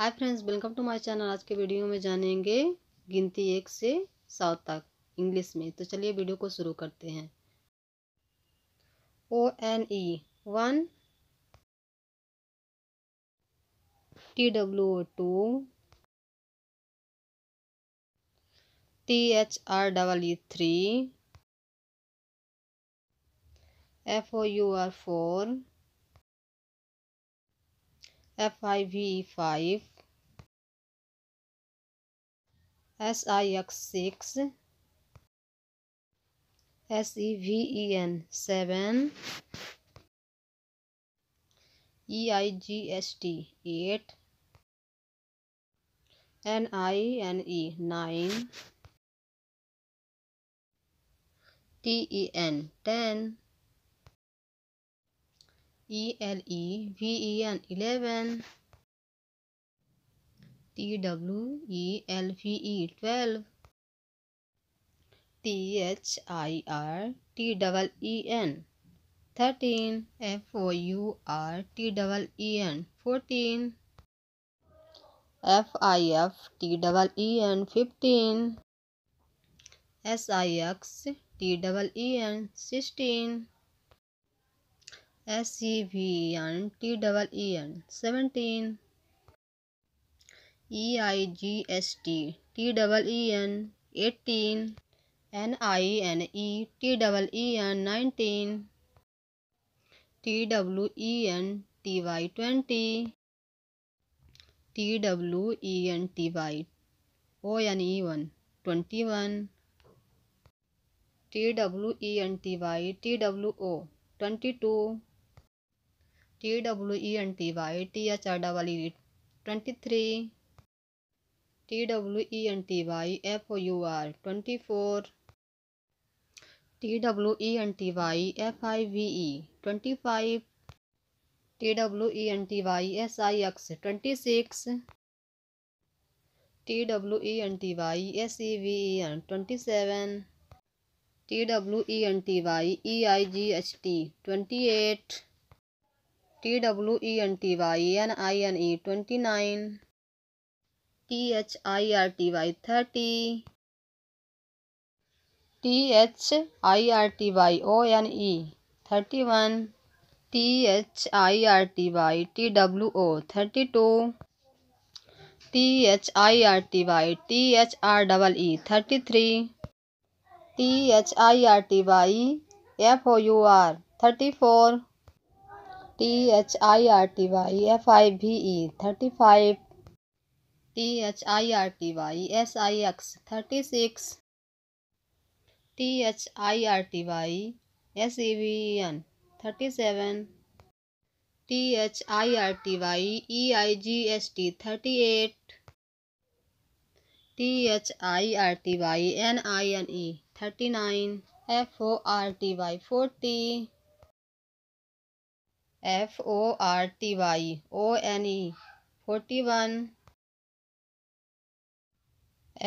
hi friends welcome to my channel आज के video में जानेंगे गिनती एक से सात तक इंग्लिश में तो चलिए वीडियो को शुरू करते हैं O N E one T W O two T H R double E three F O U R four FIV5, SIX6, SEVEN7, EIGST8, NINE9, TEN10 E L E V E N 11 T W E L V E 12 T H I R T double E N 13 F O U R T double E N 14 F I F T double E N 15 S I X T double E N 16 S E V E N T double E N 17 E I G S T T double E N 18 N I N E T double E N 19 T W E N T Y 20 T W E N T Y O N E 1 21 T W E N T Y T W O 22 T W E N T Y T H R double E twenty three T W E N T Y F O U R twenty four T W E N T Y F I V E twenty five T W E N T Y S I X twenty six T W E N T Y S E V E N twenty seven T W E N T Y E I G H T twenty eight T W E N T Y N I N E twenty nine T H I R T Y thirty T H I R T Y O N E thirty one T H I R T Y T W O thirty two T H I R T Y T H R double E thirty three T H I R T Y F O U R thirty four T H I R T Y F I V E thirty five T H I R T Y S I X thirty six T H I R T Y S E V N thirty seven T H I R T Y E I G S T thirty eight T H I R T Y N I N E thirty nine F O R T Y forty F O R T Y O N E forty one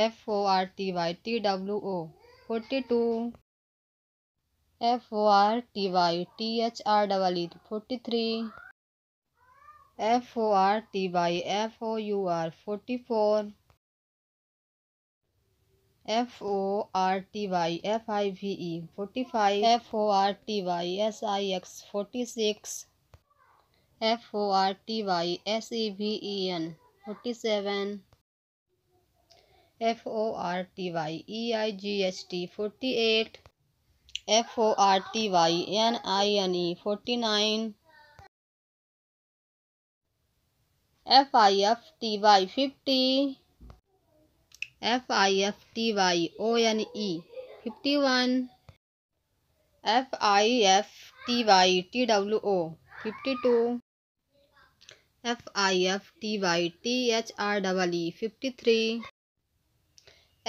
F O R T Y T W O forty two F O R T Y T H R double E forty three F O R T Y F O U R forty four F O R T Y F I V E forty five F O R T Y S I X forty six F O R T Y S E V E N forty seven F O R T Y E I G S T forty eight F O R T Y N I N E forty nine F I F T Y fifty F I F T Y O N E fifty one F I F T Y T W O fifty two F I F T Y T H R double E fifty three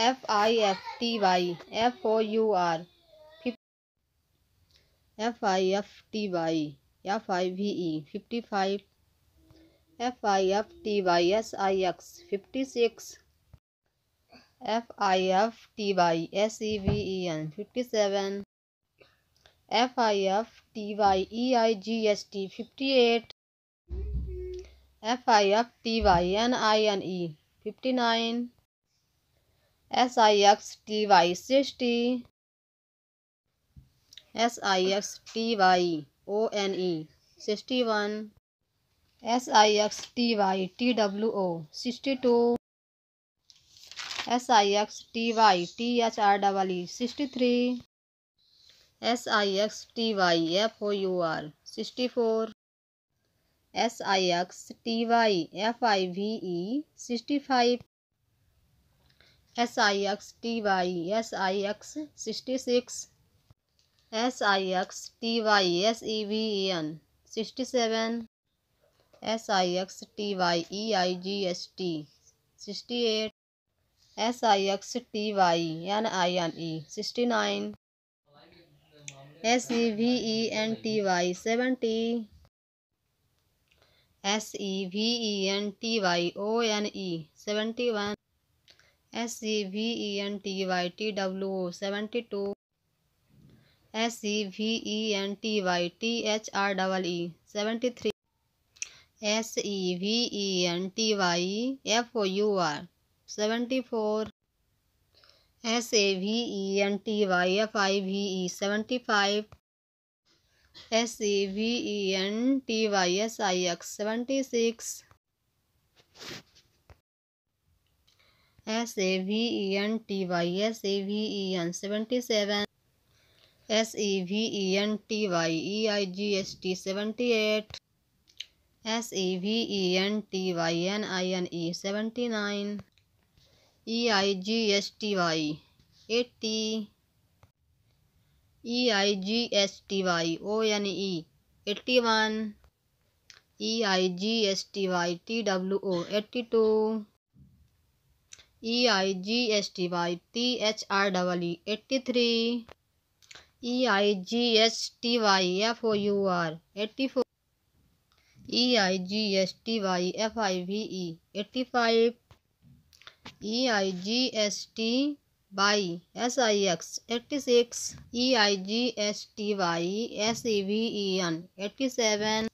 F I F T Y F O U R F I F T Y F I V E fifty five F I F T Y S I X fifty six F I F T Y S E V E N fifty seven F I F T Y E I G S T fifty eight F I F T Y N I N E fifty nine S I X T Y sixty S I X T Y O N E sixty one S I X T Y T W O sixty two S I X T Y T H R double E sixty three S I X T Y F O U R sixty four S I X T Y F I V E sixty five S I X T Y S I X sixty six S I X T Y S E V E N sixty seven S I X T Y E I G S T sixty eight S I X T Y N I N E sixty nine S E V E N T Y seventy S E V E N T Y O N E seventy one S E V E N T Y T W O seventy two S E V E N T Y T H R double E seventy three S E V E N T Y F O U R seventy four S A V E N T Y F I V E seventy five S E V E N T Y S I X seventy six S A V E N T Y S A V E N seventy seven S E V E N T Y E I G S T seventy eight S E V E N T Y N I N E seventy nine E I G S T Y eighty E I G S T Y O N E eighty one E I G S T Y T W O eighty two E I G S T Y T H R double E eighty three E I G S T Y F O U R eighty four E I G S T Y F I V E eighty five E I G S T by S I X eighty six E I G S T Y S E V E N eighty seven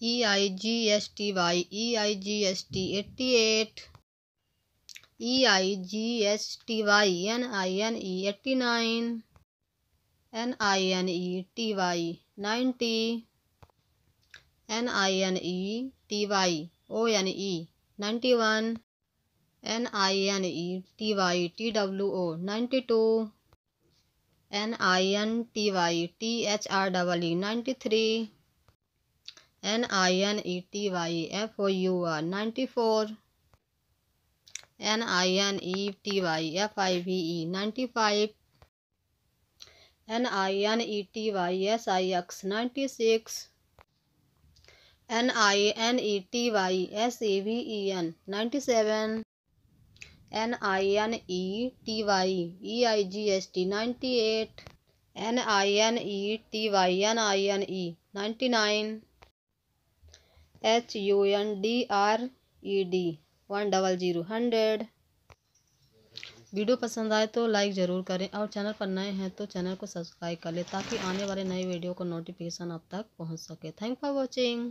E I G S T Y E I G S T eighty eight E I G S T Y N I N E eighty nine N I N E T Y ninety N I N E T Y O N E ninety one N I N E T Y T W O ninety two N I N T Y T H R double E ninety three N I N E T Y F O U R ninety four N I N E T Y F I V E ninety five N I N E T Y S I X ninety six N I N E T Y S A V E N ninety seven N I N E T Y E I G S T ninety eight N I N E T Y N I N E ninety nine H U N D R E D one double zero hundred video पसंद आए तो like ज़रूर करें और channel पर नए हैं तो चैनल को सब्सक्राइब कर लें ताकि आने वाले नए वीडियो को नोटिफिकेशन आप तक पहुंच सके थैंक फॉर वॉचिंग